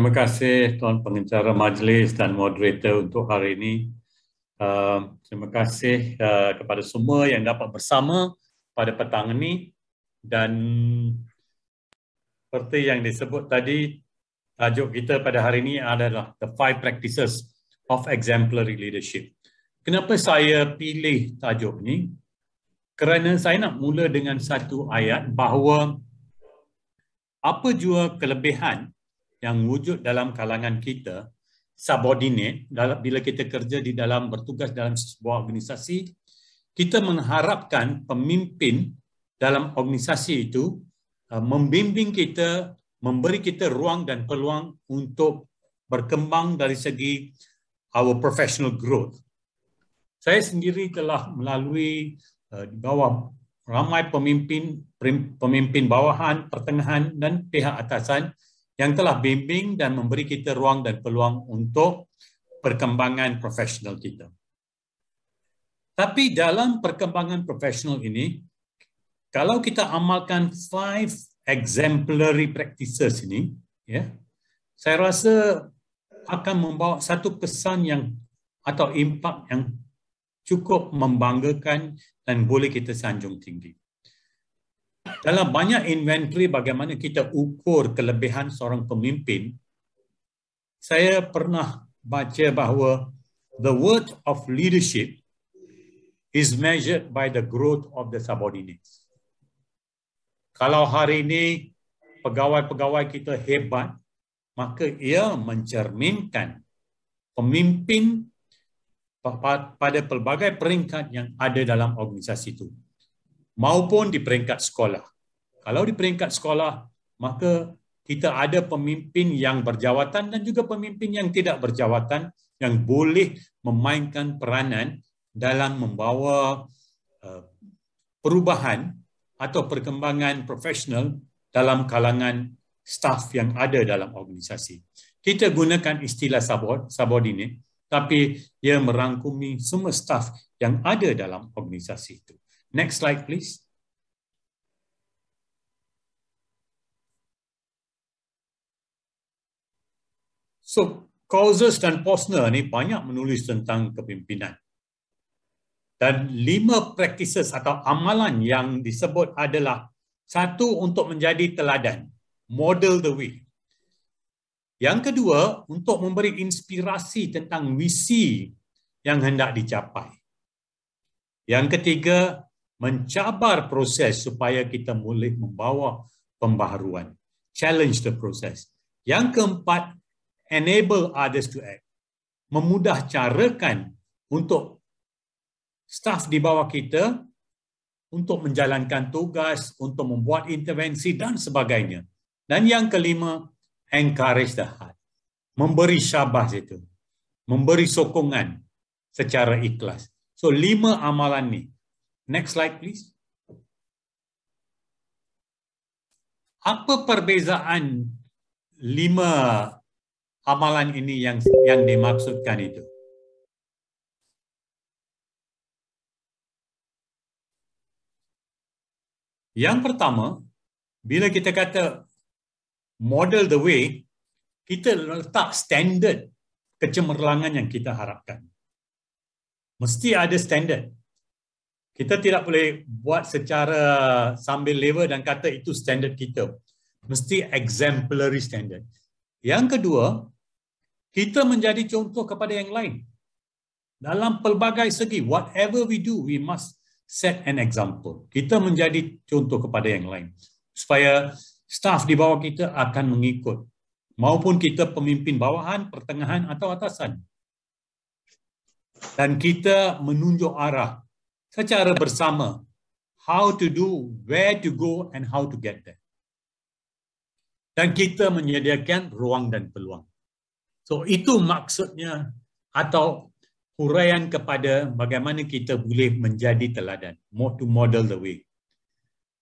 Terima kasih Tuan Pengincara Majlis dan Moderator untuk hari ini. Uh, terima kasih uh, kepada semua yang dapat bersama pada petang ini dan seperti yang disebut tadi, tajuk kita pada hari ini adalah The Five Practices of Exemplary Leadership. Kenapa saya pilih tajuk ini? Kerana saya nak mula dengan satu ayat bahawa apa jua kelebihan yang wujud dalam kalangan kita subordinate dalam bila kita kerja di dalam bertugas dalam sebuah organisasi kita mengharapkan pemimpin dalam organisasi itu uh, membimbing kita memberi kita ruang dan peluang untuk berkembang dari segi our professional growth saya sendiri telah melalui uh, di bawah ramai pemimpin pemimpin bawahan pertengahan dan pihak atasan yang telah bimbing dan memberi kita ruang dan peluang untuk perkembangan profesional kita. Tapi dalam perkembangan profesional ini, kalau kita amalkan five exemplary practices ini, ya, saya rasa akan membawa satu kesan yang atau impak yang cukup membanggakan dan boleh kita sanjung tinggi dalam banyak inventory bagaimana kita ukur kelebihan seorang pemimpin, saya pernah baca bahawa the worth of leadership is measured by the growth of the subordinates. Kalau hari ini pegawai-pegawai kita hebat, maka ia mencerminkan pemimpin pada pelbagai peringkat yang ada dalam organisasi itu maupun di peringkat sekolah. Kalau di peringkat sekolah, maka kita ada pemimpin yang berjawatan dan juga pemimpin yang tidak berjawatan yang boleh memainkan peranan dalam membawa eh, perubahan atau perkembangan profesional dalam kalangan staf yang ada dalam organisasi. Kita gunakan istilah sabot sabot ini, tapi ia merangkumi semua staf yang ada dalam organisasi itu. Next slide, please. So, Causes dan Posner ni banyak menulis tentang kepimpinan. Dan lima practices atau amalan yang disebut adalah satu untuk menjadi teladan, model the way. Yang kedua, untuk memberi inspirasi tentang visi yang hendak dicapai. Yang ketiga, mencabar proses supaya kita boleh membawa pembaharuan. Challenge the process. Yang keempat, enable others to act. Memudah carakan untuk staff di bawah kita untuk menjalankan tugas, untuk membuat intervensi dan sebagainya. Dan yang kelima, encourage the heart. Memberi syabas itu. Memberi sokongan secara ikhlas. So, lima amalan ni. Next slide, please. Apa perbezaan lima amalan ini yang yang dimaksudkan itu? Yang pertama, bila kita kata model the way, kita letak standard kecemerlangan yang kita harapkan. Mesti ada standard kita tidak boleh buat secara sambil lewa dan kata itu standard kita. Mesti exemplary standard. Yang kedua, kita menjadi contoh kepada yang lain. Dalam pelbagai segi, whatever we do, we must set an example. Kita menjadi contoh kepada yang lain. Supaya staff di bawah kita akan mengikut. Maupun kita pemimpin bawahan, pertengahan atau atasan. Dan kita menunjuk arah secara bersama how to do, where to go and how to get there. Dan kita menyediakan ruang dan peluang. So itu maksudnya atau huraian kepada bagaimana kita boleh menjadi teladan, more to model the way.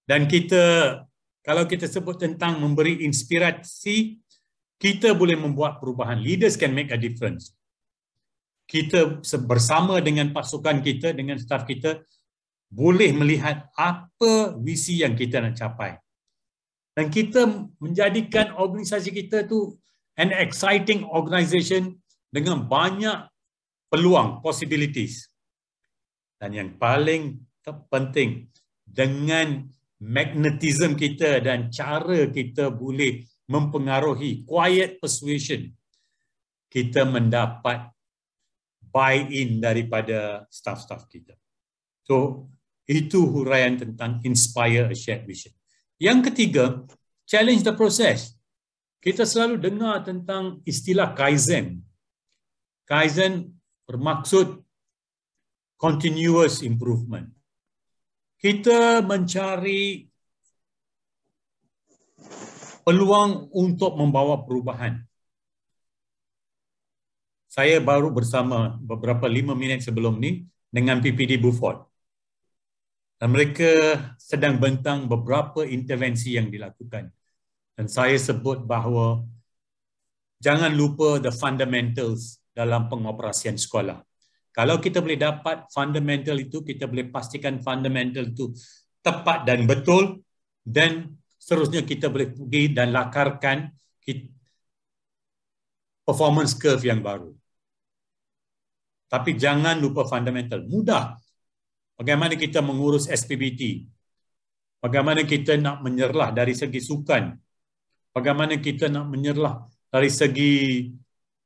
Dan kita, kalau kita sebut tentang memberi inspirasi, kita boleh membuat perubahan. Leaders can make a difference kita bersama dengan pasukan kita, dengan staf kita, boleh melihat apa visi yang kita nak capai. Dan kita menjadikan organisasi kita tu an exciting organisation dengan banyak peluang, possibilities. Dan yang paling penting, dengan magnetism kita dan cara kita boleh mempengaruhi quiet persuasion, kita mendapat buy-in daripada staff-staff kita. So, itu huraian tentang inspire a shared vision. Yang ketiga, challenge the process. Kita selalu dengar tentang istilah Kaizen. Kaizen bermaksud continuous improvement. Kita mencari peluang untuk membawa perubahan saya baru bersama beberapa lima minit sebelum ni dengan PPD Buford. Dan mereka sedang bentang beberapa intervensi yang dilakukan. Dan saya sebut bahawa jangan lupa the fundamentals dalam pengoperasian sekolah. Kalau kita boleh dapat fundamental itu, kita boleh pastikan fundamental itu tepat dan betul, dan seterusnya kita boleh pergi dan lakarkan performance curve yang baru. Tapi jangan lupa fundamental. Mudah. Bagaimana kita mengurus SPBT? Bagaimana kita nak menyerlah dari segi sukan? Bagaimana kita nak menyerlah dari segi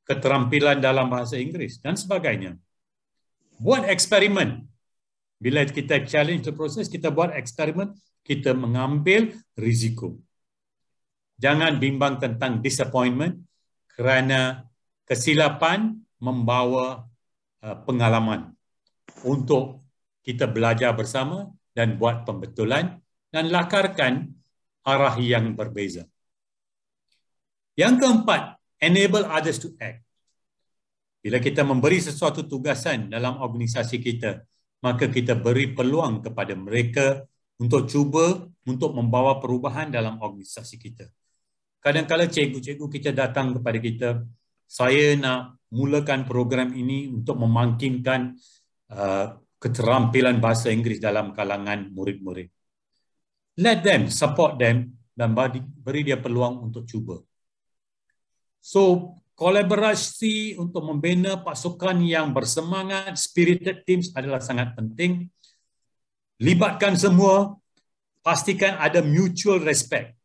keterampilan dalam bahasa Inggeris dan sebagainya. Buat eksperimen. Bila kita challenge the process, kita buat eksperimen, kita mengambil risiko. Jangan bimbang tentang disappointment kerana kesilapan membawa Uh, pengalaman untuk kita belajar bersama dan buat pembetulan dan lakarkan arah yang berbeza. Yang keempat, enable others to act. Bila kita memberi sesuatu tugasan dalam organisasi kita, maka kita beri peluang kepada mereka untuk cuba untuk membawa perubahan dalam organisasi kita. Kadang-kadang cikgu-cikgu kita datang kepada kita, saya nak mulakan program ini untuk memangkinkan uh, keterampilan bahasa Inggeris dalam kalangan murid-murid. Let them, support them dan beri, beri dia peluang untuk cuba. So, kolaborasi untuk membina pasukan yang bersemangat, spirited teams adalah sangat penting. Libatkan semua, pastikan ada mutual respect.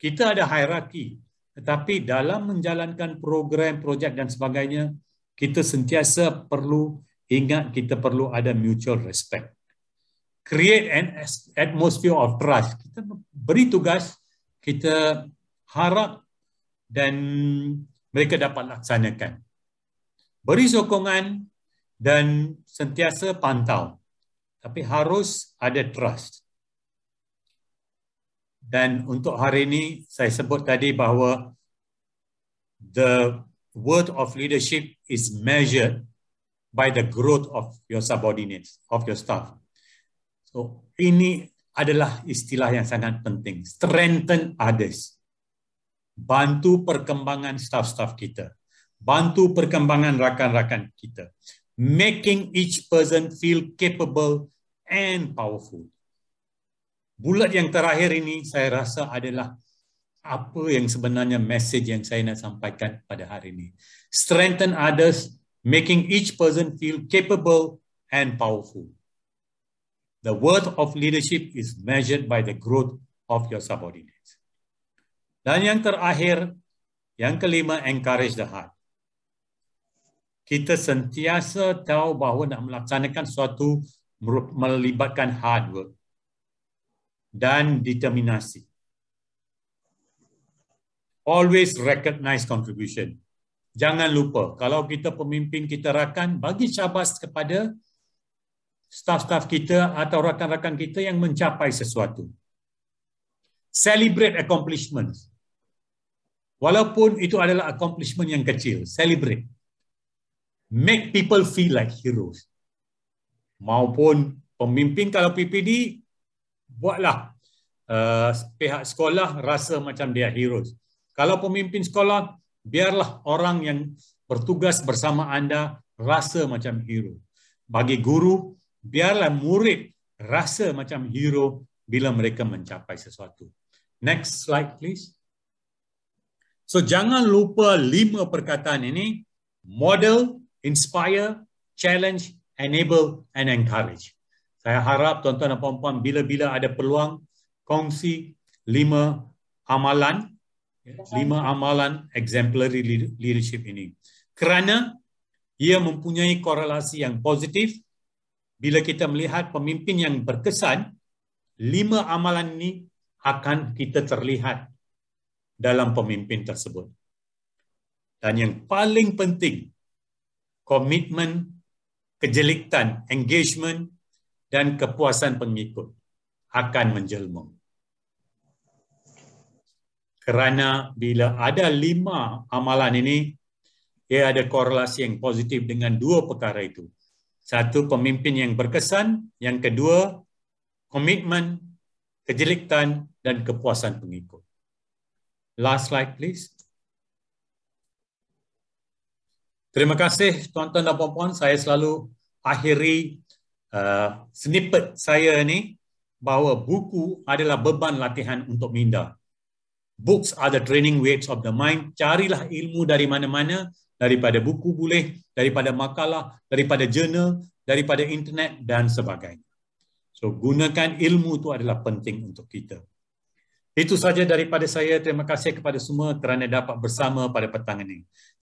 Kita ada hierarki, tetapi dalam menjalankan program, projek dan sebagainya, kita sentiasa perlu ingat kita perlu ada mutual respect. Create an atmosphere of trust. Kita beri tugas, kita harap dan mereka dapat laksanakan. Beri sokongan dan sentiasa pantau. Tapi harus ada trust. Dan untuk hari ini saya sebut tadi bahawa the worth of leadership is measured by the growth of your subordinates, of your staff. So ini adalah istilah yang sangat penting. Strengthen others. Bantu perkembangan staff-staff kita. Bantu perkembangan rakan-rakan kita. Making each person feel capable and powerful bulat yang terakhir ini saya rasa adalah apa yang sebenarnya message yang saya nak sampaikan pada hari ini. Strengthen others, making each person feel capable and powerful. The worth of leadership is measured by the growth of your subordinates. Dan yang terakhir, yang kelima, encourage the heart. Kita sentiasa tahu bahawa nak melaksanakan sesuatu melibatkan hard work dan determinasi. Always recognize contribution. Jangan lupa, kalau kita pemimpin kita rakan, bagi cabas kepada staff-staff kita atau rakan-rakan kita yang mencapai sesuatu. Celebrate accomplishments. Walaupun itu adalah accomplishment yang kecil, celebrate. Make people feel like heroes. Maupun pemimpin kalau PPD, buatlah uh, pihak sekolah rasa macam dia hero. Kalau pemimpin sekolah, biarlah orang yang bertugas bersama anda rasa macam hero. Bagi guru, biarlah murid rasa macam hero bila mereka mencapai sesuatu. Next slide please. So jangan lupa lima perkataan ini. Model, inspire, challenge, enable and encourage. Saya harap tuan-tuan dan puan-puan bila-bila ada peluang kongsi lima amalan ya, lima amalan exemplary leadership ini. Kerana ia mempunyai korelasi yang positif bila kita melihat pemimpin yang berkesan lima amalan ini akan kita terlihat dalam pemimpin tersebut. Dan yang paling penting komitmen kejelitan engagement dan kepuasan pengikut akan menjelma. Kerana bila ada lima amalan ini, ia ada korelasi yang positif dengan dua perkara itu. Satu, pemimpin yang berkesan. Yang kedua, komitmen, kejelikan dan kepuasan pengikut. Last slide, please. Terima kasih tuan-tuan dan puan-puan. Saya selalu akhiri Uh, snippet saya ni bahawa buku adalah beban latihan untuk minda. Books are the training weights of the mind. Carilah ilmu dari mana-mana, daripada buku boleh, daripada makalah, daripada jurnal, daripada internet dan sebagainya. So gunakan ilmu itu adalah penting untuk kita. Itu saja daripada saya. Terima kasih kepada semua kerana dapat bersama pada petang ini.